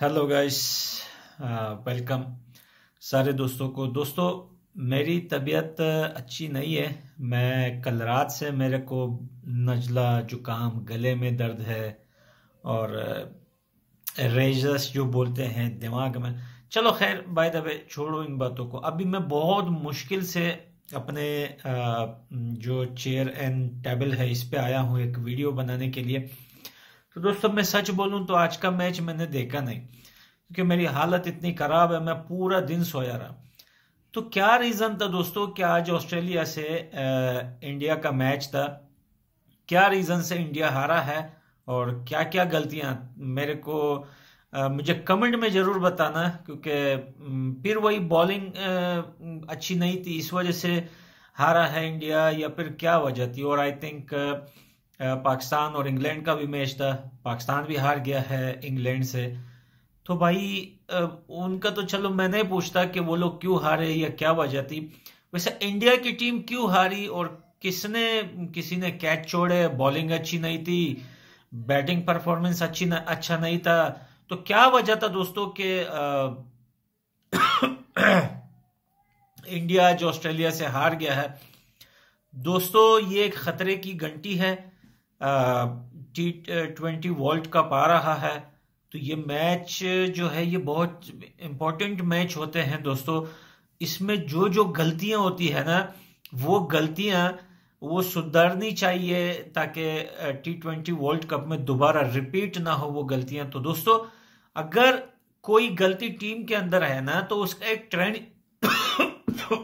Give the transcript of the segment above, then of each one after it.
hello guys welcome सारे दोस्तों को दोस्तों मेरी तबीयत uh, अच्छी नहीं है मैं कल रात से मेरे को नजला जुकाम गले में दर्द है और रेजस uh, जो बोलते हैं दिमाग में चलो खैर बाय द वे छोड़ो इन बातों को अभी मैं बहुत मुश्किल से अपने uh, जो चेयर एंड टेबल है इस पे आया हूँ एक वीडियो बनाने के लिए तो दोस्तों मैं सच बोलूं तो आज का मैच मैंने देखा नहीं क्योंकि मेरी हालत इतनी खराब है मैं पूरा दिन सोया रहा तो क्या रीजन था दोस्तों कि आज ऑस्ट्रेलिया से इंडिया का मैच था क्या रीजन से इंडिया हारा है और क्या क्या गलतियां मेरे को मुझे कमेंट में ज़रूर बताना क्योंकि फिर वही बॉलिंग अच्छी नहीं थी इस वजह से हारा है इंडिया या फिर क्या वजह थी और आई थिंक पाकिस्तान और इंग्लैंड का भी मैच था पाकिस्तान भी हार गया है इंग्लैंड से तो भाई उनका तो चलो मैं नहीं पूछता कि वो लोग क्यों हारे या क्या वजह थी वैसे इंडिया की टीम क्यों हारी और किसने किसी ने कैच छोड़े बॉलिंग अच्छी नहीं थी बैटिंग परफॉर्मेंस अच्छी न, अच्छा नहीं था तो क्या वजह था दोस्तों के इंडिया जो ऑस्ट्रेलिया से हार गया है दोस्तों ये एक खतरे की घंटी है टी ट्वेंटी वर्ल्ड कप आ रहा है तो ये मैच जो है ये बहुत इम्पोर्टेंट मैच होते हैं दोस्तों इसमें जो जो गलतियां होती है ना वो गलतियां वो सुधारनी चाहिए ताकि टी ट्वेंटी वर्ल्ड कप में दोबारा रिपीट ना हो वो गलतियां तो दोस्तों अगर कोई गलती टीम के अंदर है ना तो उसका एक ट्रेंड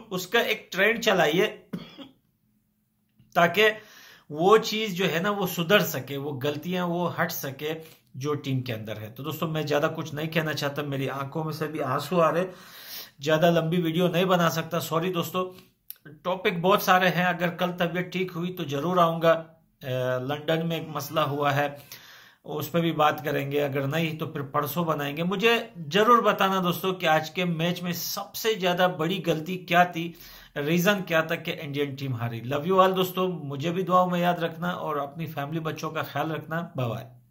उसका एक ट्रेंड चलाइए ताकि वो चीज जो है ना वो सुधर सके वो गलतियां वो हट सके जो टीम के अंदर है तो दोस्तों मैं ज्यादा कुछ नहीं कहना चाहता मेरी आंखों में से भी आंसू आ रहे ज्यादा लंबी वीडियो नहीं बना सकता सॉरी दोस्तों टॉपिक बहुत सारे हैं अगर कल तबीयत ठीक हुई तो जरूर आऊंगा लंदन में एक मसला हुआ है उस पर भी बात करेंगे अगर नहीं तो फिर परसों बनाएंगे मुझे जरूर बताना दोस्तों कि आज के मैच में सबसे ज्यादा बड़ी गलती क्या थी रीजन क्या था कि इंडियन टीम हारी लव यू ऑल दोस्तों मुझे भी दुआओं में याद रखना और अपनी फैमिली बच्चों का ख्याल रखना बाय